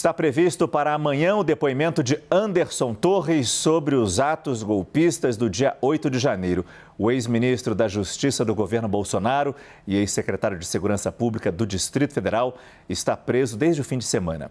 Está previsto para amanhã o depoimento de Anderson Torres sobre os atos golpistas do dia 8 de janeiro. O ex-ministro da Justiça do governo Bolsonaro e ex-secretário de Segurança Pública do Distrito Federal está preso desde o fim de semana.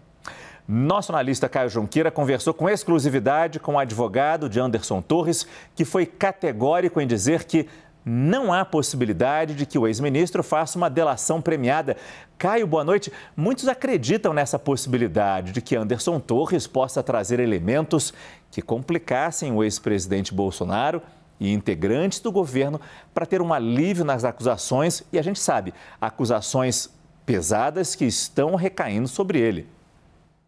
Nosso analista Caio Junqueira conversou com exclusividade com o advogado de Anderson Torres, que foi categórico em dizer que não há possibilidade de que o ex-ministro faça uma delação premiada. Caio, boa noite. Muitos acreditam nessa possibilidade de que Anderson Torres possa trazer elementos que complicassem o ex-presidente Bolsonaro e integrantes do governo para ter um alívio nas acusações, e a gente sabe, acusações pesadas que estão recaindo sobre ele.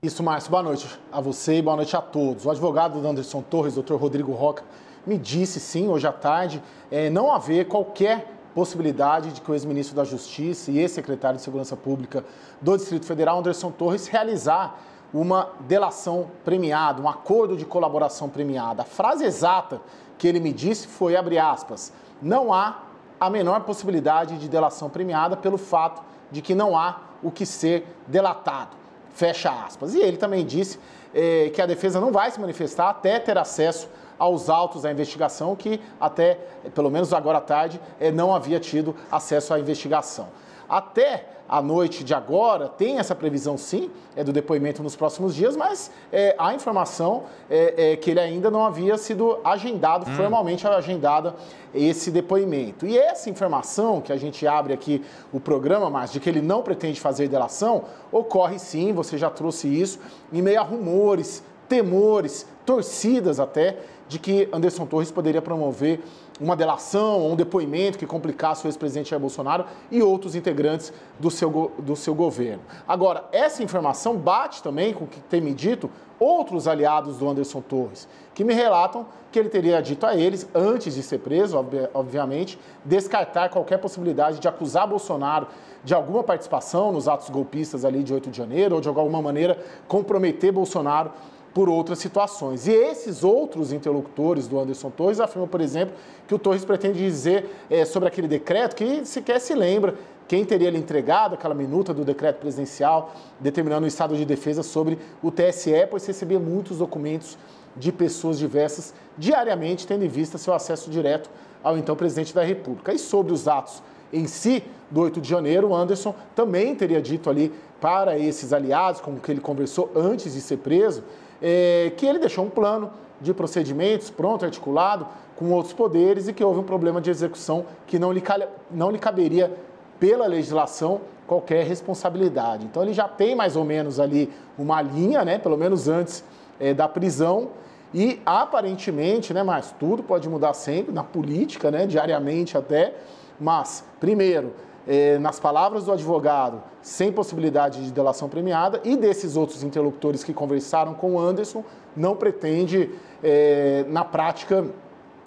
Isso, Márcio. Boa noite a você e boa noite a todos. O advogado do Anderson Torres, doutor Rodrigo Roca, me disse, sim, hoje à tarde, é, não haver qualquer possibilidade de que o ex-ministro da Justiça e ex-secretário de Segurança Pública do Distrito Federal, Anderson Torres, realizar uma delação premiada, um acordo de colaboração premiada. A frase exata que ele me disse foi, abre aspas, não há a menor possibilidade de delação premiada pelo fato de que não há o que ser delatado. Fecha aspas. E ele também disse é, que a defesa não vai se manifestar até ter acesso aos autos da investigação, que até, pelo menos agora à tarde, eh, não havia tido acesso à investigação. Até a noite de agora, tem essa previsão sim, é do depoimento nos próximos dias, mas é, há informação é, é, que ele ainda não havia sido agendado, hum. formalmente agendada esse depoimento. E essa informação que a gente abre aqui o programa, mas de que ele não pretende fazer delação, ocorre sim, você já trouxe isso, em meio a rumores, temores, torcidas até de que Anderson Torres poderia promover uma delação ou um depoimento que complicasse o ex-presidente Jair Bolsonaro e outros integrantes do seu, do seu governo. Agora, essa informação bate também com o que tem me dito outros aliados do Anderson Torres, que me relatam que ele teria dito a eles, antes de ser preso, obviamente, descartar qualquer possibilidade de acusar Bolsonaro de alguma participação nos atos golpistas ali de 8 de janeiro ou de alguma maneira comprometer Bolsonaro por outras situações. E esses outros interlocutores do Anderson Torres afirmam, por exemplo, que o Torres pretende dizer é, sobre aquele decreto que sequer se lembra quem teria lhe entregado aquela minuta do decreto presidencial determinando o estado de defesa sobre o TSE, pois recebia muitos documentos de pessoas diversas diariamente, tendo em vista seu acesso direto ao então presidente da República. E sobre os atos em si do 8 de janeiro, o Anderson também teria dito ali para esses aliados, com que ele conversou antes de ser preso, é, que ele deixou um plano de procedimentos pronto, articulado, com outros poderes e que houve um problema de execução que não lhe, não lhe caberia pela legislação qualquer responsabilidade. Então ele já tem mais ou menos ali uma linha, né, pelo menos antes é, da prisão. E aparentemente, né, mas tudo pode mudar sempre, na política, né, diariamente até, mas, primeiro, é, nas palavras do advogado, sem possibilidade de delação premiada, e desses outros interlocutores que conversaram com o Anderson, não pretende, é, na prática,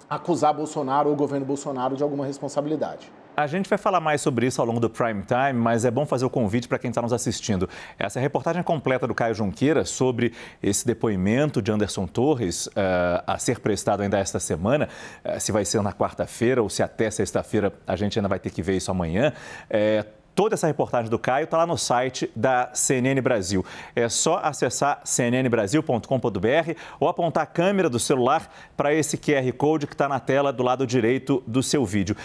acusar Bolsonaro ou o governo Bolsonaro de alguma responsabilidade. A gente vai falar mais sobre isso ao longo do prime time, mas é bom fazer o convite para quem está nos assistindo. Essa é reportagem completa do Caio Junqueira sobre esse depoimento de Anderson Torres uh, a ser prestado ainda esta semana, uh, se vai ser na quarta-feira ou se até sexta-feira, a gente ainda vai ter que ver isso amanhã. Uh, toda essa reportagem do Caio está lá no site da CNN Brasil. É só acessar cnnbrasil.com.br ou apontar a câmera do celular para esse QR Code que está na tela do lado direito do seu vídeo.